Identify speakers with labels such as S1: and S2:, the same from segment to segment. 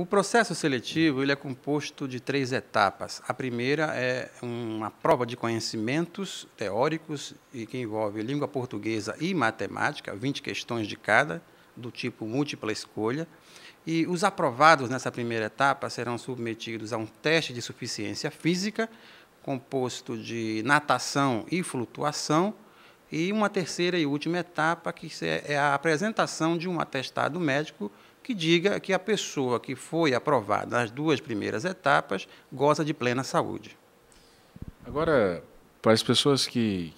S1: O processo seletivo ele é composto de três etapas. A primeira é uma prova de conhecimentos teóricos e que envolve língua portuguesa e matemática, 20 questões de cada, do tipo múltipla escolha. E os aprovados nessa primeira etapa serão submetidos a um teste de suficiência física, composto de natação e flutuação, e uma terceira e última etapa, que é, é a apresentação de um atestado médico que diga que a pessoa que foi aprovada nas duas primeiras etapas goza de plena saúde.
S2: Agora, para as pessoas que,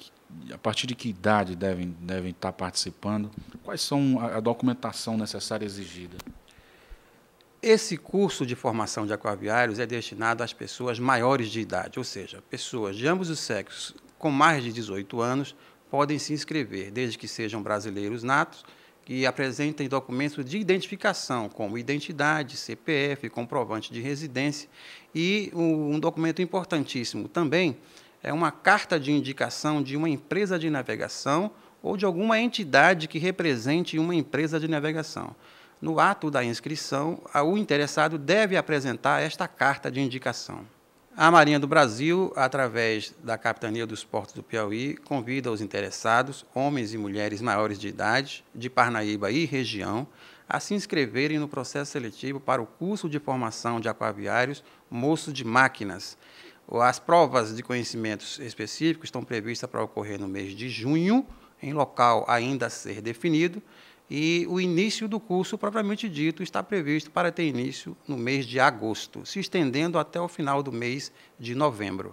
S2: a partir de que idade devem, devem estar participando, quais são a, documentação necessária exigida?
S1: Esse curso de formação de aquaviários é destinado às pessoas maiores de idade, ou seja, pessoas de ambos os sexos com mais de 18 anos podem se inscrever, desde que sejam brasileiros natos, que apresentem documentos de identificação, como identidade, CPF, comprovante de residência. E um documento importantíssimo também é uma carta de indicação de uma empresa de navegação ou de alguma entidade que represente uma empresa de navegação. No ato da inscrição, o interessado deve apresentar esta carta de indicação. A Marinha do Brasil, através da Capitania dos Portos do Piauí, convida os interessados, homens e mulheres maiores de idade, de Parnaíba e região, a se inscreverem no processo seletivo para o curso de formação de aquaviários Moço de Máquinas. As provas de conhecimentos específicos estão previstas para ocorrer no mês de junho, em local ainda a ser definido, e o início do curso, propriamente dito, está previsto para ter início no mês de agosto, se estendendo até o final do mês de novembro.